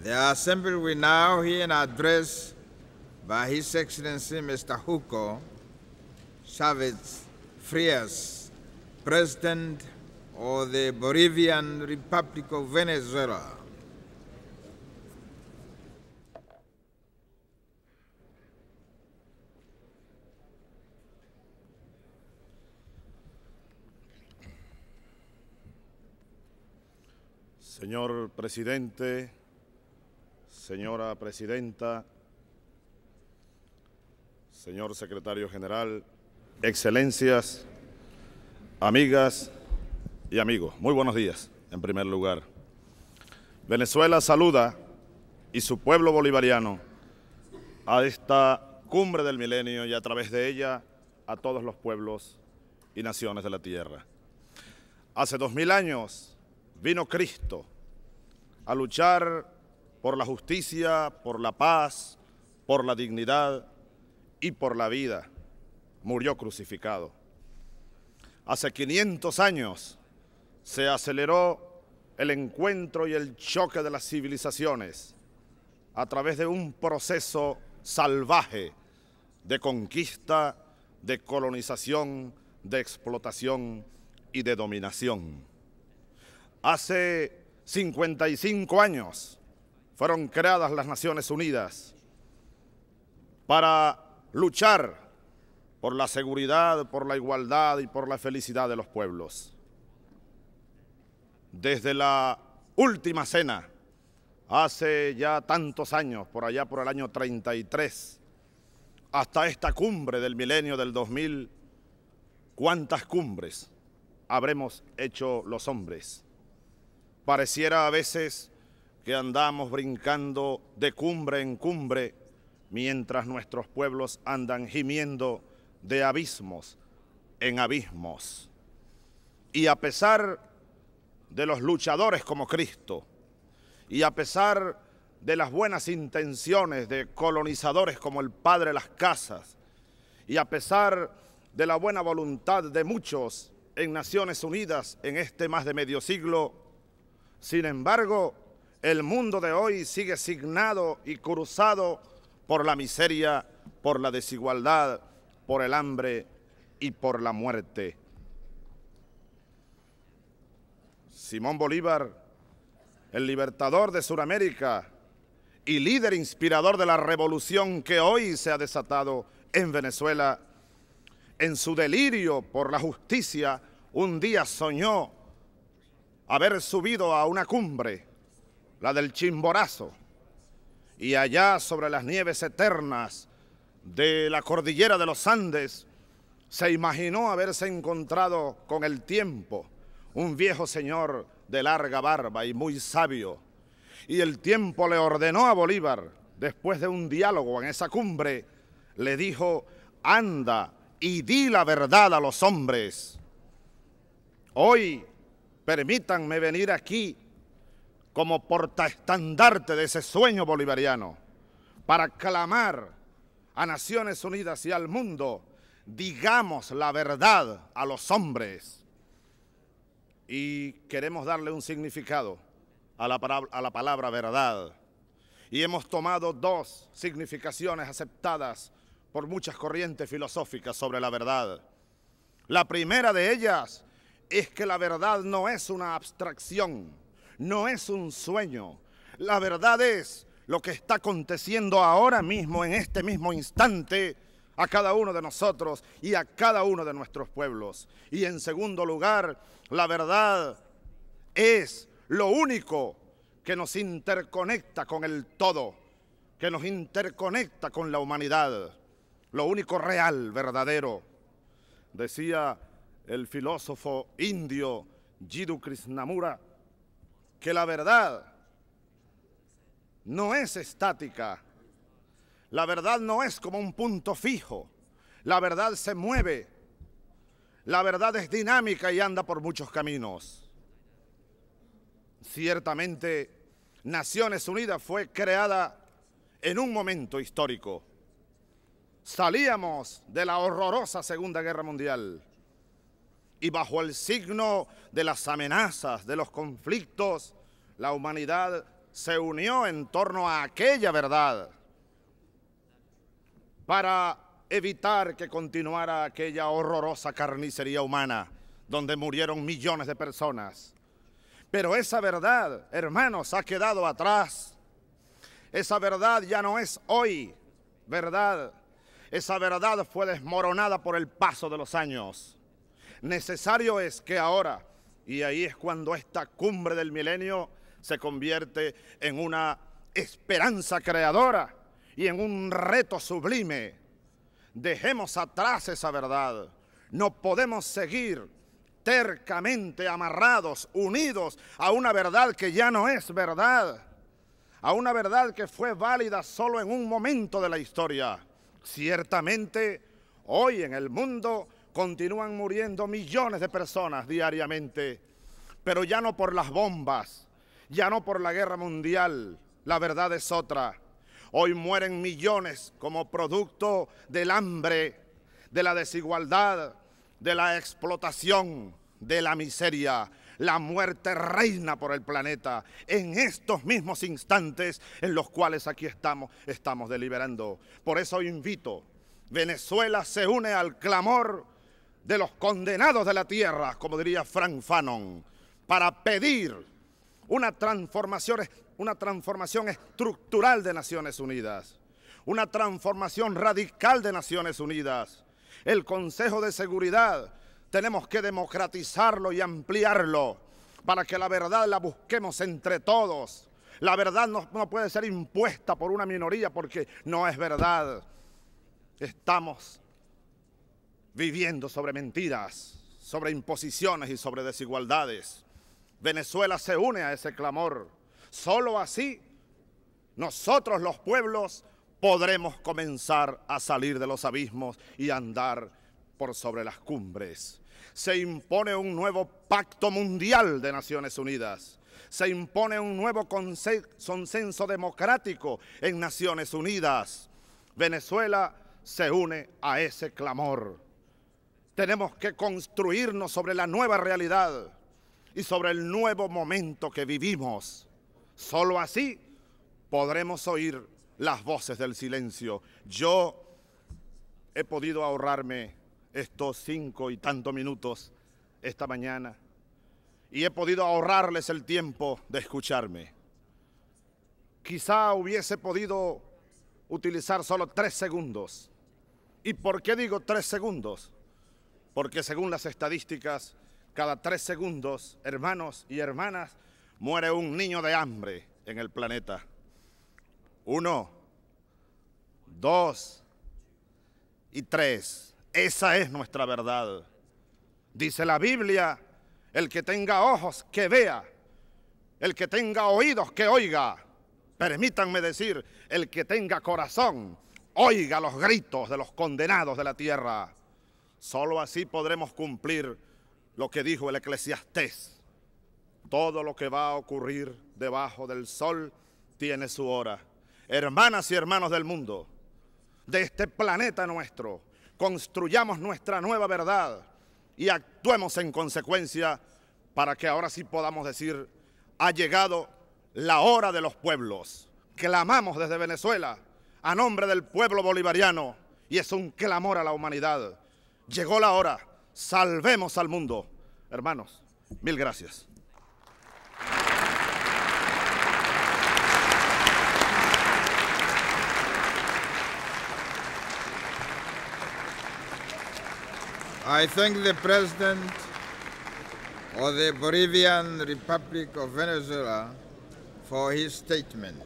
The assembly will now hear an address by His Excellency Mr. Hugo Chavez Frias, President of the Bolivian Republic of Venezuela. Señor presidente, señora presidenta, señor secretario general, excelencias, amigas y amigos, muy buenos días en primer lugar. Venezuela saluda y su pueblo bolivariano a esta cumbre del milenio y a través de ella a todos los pueblos y naciones de la tierra. Hace dos mil años vino Cristo a luchar por la justicia, por la paz, por la dignidad y por la vida, murió crucificado. Hace 500 años se aceleró el encuentro y el choque de las civilizaciones a través de un proceso salvaje de conquista, de colonización, de explotación y de dominación. Hace 55 años fueron creadas las Naciones Unidas para luchar por la seguridad, por la igualdad y por la felicidad de los pueblos. Desde la última cena, hace ya tantos años, por allá por el año 33, hasta esta cumbre del milenio del 2000, ¿cuántas cumbres habremos hecho los hombres? Pareciera a veces que andamos brincando de cumbre en cumbre, mientras nuestros pueblos andan gimiendo de abismos en abismos. Y a pesar de los luchadores como Cristo, y a pesar de las buenas intenciones de colonizadores como el Padre Las Casas, y a pesar de la buena voluntad de muchos en Naciones Unidas en este más de medio siglo, sin embargo, el mundo de hoy sigue signado y cruzado por la miseria, por la desigualdad, por el hambre y por la muerte. Simón Bolívar, el libertador de Sudamérica y líder inspirador de la revolución que hoy se ha desatado en Venezuela, en su delirio por la justicia, un día soñó haber subido a una cumbre la del Chimborazo, y allá sobre las nieves eternas de la cordillera de los Andes, se imaginó haberse encontrado con el tiempo, un viejo señor de larga barba y muy sabio. Y el tiempo le ordenó a Bolívar, después de un diálogo en esa cumbre, le dijo, anda y di la verdad a los hombres. Hoy permítanme venir aquí como portaestandarte de ese sueño bolivariano, para clamar a Naciones Unidas y al mundo, digamos la verdad a los hombres. Y queremos darle un significado a la, a la palabra verdad. Y hemos tomado dos significaciones aceptadas por muchas corrientes filosóficas sobre la verdad. La primera de ellas es que la verdad no es una abstracción, no es un sueño. La verdad es lo que está aconteciendo ahora mismo, en este mismo instante, a cada uno de nosotros y a cada uno de nuestros pueblos. Y en segundo lugar, la verdad es lo único que nos interconecta con el todo, que nos interconecta con la humanidad, lo único real, verdadero. Decía el filósofo indio Jiddu Krishnamura, que la verdad no es estática. La verdad no es como un punto fijo. La verdad se mueve. La verdad es dinámica y anda por muchos caminos. Ciertamente, Naciones Unidas fue creada en un momento histórico. Salíamos de la horrorosa Segunda Guerra Mundial y bajo el signo de las amenazas, de los conflictos, la humanidad se unió en torno a aquella verdad para evitar que continuara aquella horrorosa carnicería humana donde murieron millones de personas. Pero esa verdad, hermanos, ha quedado atrás. Esa verdad ya no es hoy verdad. Esa verdad fue desmoronada por el paso de los años. Necesario es que ahora, y ahí es cuando esta cumbre del milenio se convierte en una esperanza creadora y en un reto sublime. Dejemos atrás esa verdad. No podemos seguir tercamente amarrados, unidos a una verdad que ya no es verdad, a una verdad que fue válida solo en un momento de la historia. Ciertamente, hoy en el mundo continúan muriendo millones de personas diariamente, pero ya no por las bombas, ya no por la guerra mundial, la verdad es otra. Hoy mueren millones como producto del hambre, de la desigualdad, de la explotación, de la miseria. La muerte reina por el planeta en estos mismos instantes en los cuales aquí estamos, estamos deliberando. Por eso invito, Venezuela se une al clamor de los condenados de la tierra, como diría Frank Fanon, para pedir una transformación, una transformación estructural de Naciones Unidas, una transformación radical de Naciones Unidas. El Consejo de Seguridad tenemos que democratizarlo y ampliarlo para que la verdad la busquemos entre todos. La verdad no, no, puede ser impuesta por una minoría porque no es verdad. Estamos viviendo sobre mentiras, sobre imposiciones y sobre desigualdades. Venezuela se une a ese clamor. Solo así nosotros los pueblos podremos comenzar a salir de los abismos y andar por sobre las cumbres. Se impone un nuevo pacto mundial de Naciones Unidas. Se impone un nuevo consenso democrático en Naciones Unidas. Venezuela se une a ese clamor. Tenemos que construirnos sobre la nueva realidad y sobre el nuevo momento que vivimos. Solo así podremos oír las voces del silencio. Yo he podido ahorrarme estos cinco y tantos minutos esta mañana y he podido ahorrarles el tiempo de escucharme. Quizá hubiese podido utilizar solo tres segundos. ¿Y por qué digo tres segundos? porque según las estadísticas, cada tres segundos, hermanos y hermanas, muere un niño de hambre en el planeta. Uno, dos y tres. Esa es nuestra verdad. Dice la Biblia, el que tenga ojos, que vea. El que tenga oídos, que oiga. Permítanme decir, el que tenga corazón, oiga los gritos de los condenados de la tierra. Solo así podremos cumplir lo que dijo el eclesiastés. Todo lo que va a ocurrir debajo del sol tiene su hora. Hermanas y hermanos del mundo, de este planeta nuestro, construyamos nuestra nueva verdad y actuemos en consecuencia para que ahora sí podamos decir, ha llegado la hora de los pueblos. Clamamos desde Venezuela a nombre del pueblo bolivariano y es un clamor a la humanidad llegó la hora, salvemos al mundo. Hermanos, mil gracias. I thank the President of the Bolivian Republic of Venezuela for his statement.